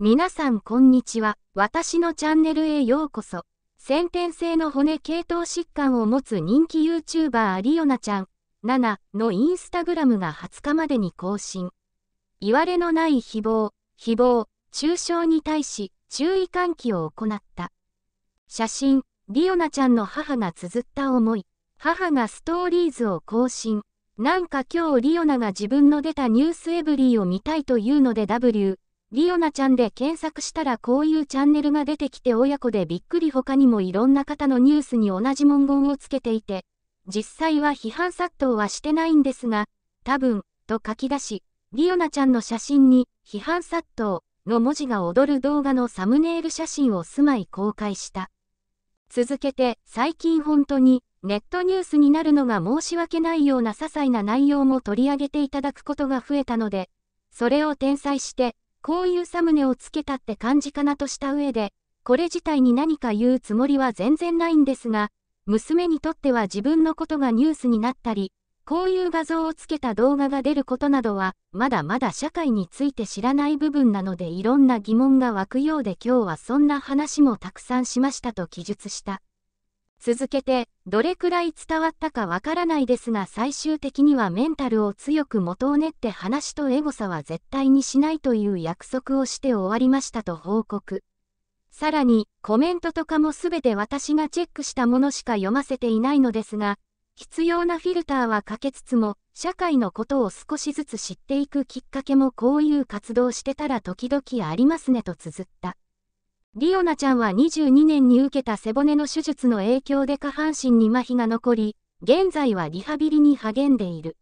皆さんこんにちは。私のチャンネルへようこそ。先天性の骨系統疾患を持つ人気 YouTuber リオナちゃん7のインスタグラムが20日までに更新。いわれのない誹謗、誹謗、中傷に対し注意喚起を行った。写真、リオナちゃんの母が綴った思い。母がストーリーズを更新。なんか今日リオナが自分の出たニュースエブリーを見たいというので W。リオナちゃんで検索したらこういうチャンネルが出てきて親子でびっくり他にもいろんな方のニュースに同じ文言をつけていて、実際は批判殺到はしてないんですが、多分、と書き出し、リオナちゃんの写真に、批判殺到の文字が踊る動画のサムネイル写真を住まい公開した。続けて、最近本当に、ネットニュースになるのが申し訳ないような些細な内容も取り上げていただくことが増えたので、それを転載して、こういうサムネをつけたって感じかなとした上で、これ自体に何か言うつもりは全然ないんですが、娘にとっては自分のことがニュースになったり、こういう画像をつけた動画が出ることなどは、まだまだ社会について知らない部分なのでいろんな疑問が湧くようで今日はそんな話もたくさんしましたと記述した。続けて、どれくらい伝わったかわからないですが最終的にはメンタルを強く元を練って話とエゴサは絶対にしないという約束をして終わりましたと報告。さらに、コメントとかもすべて私がチェックしたものしか読ませていないのですが、必要なフィルターはかけつつも、社会のことを少しずつ知っていくきっかけもこういう活動してたら時々ありますねと綴った。リオナちゃんは22年に受けた背骨の手術の影響で下半身に麻痺が残り、現在はリハビリに励んでいる。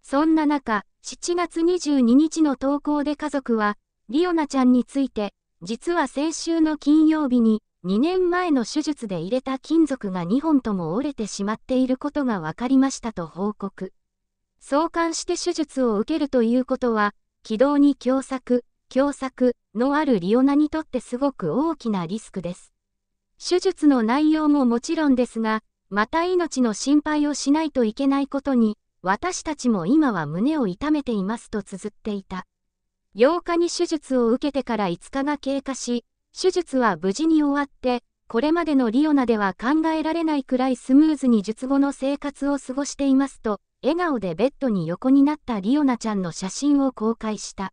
そんな中、7月22日の投稿で家族は、リオナちゃんについて、実は先週の金曜日に、2年前の手術で入れた金属が2本とも折れてしまっていることが分かりましたと報告。相関して手術を受けるということは、気道に狭窄、狭窄のあるリオナにとってすごく大きなリスクです。手術の内容ももちろんですが、また命の心配をしないといけないことに、私たちも今は胸を痛めていますと綴っていた。8日に手術を受けてから5日が経過し、手術は無事に終わって、これまでのリオナでは考えられないくらいスムーズに術後の生活を過ごしていますと、笑顔でベッドに横になったリオナちゃんの写真を公開した。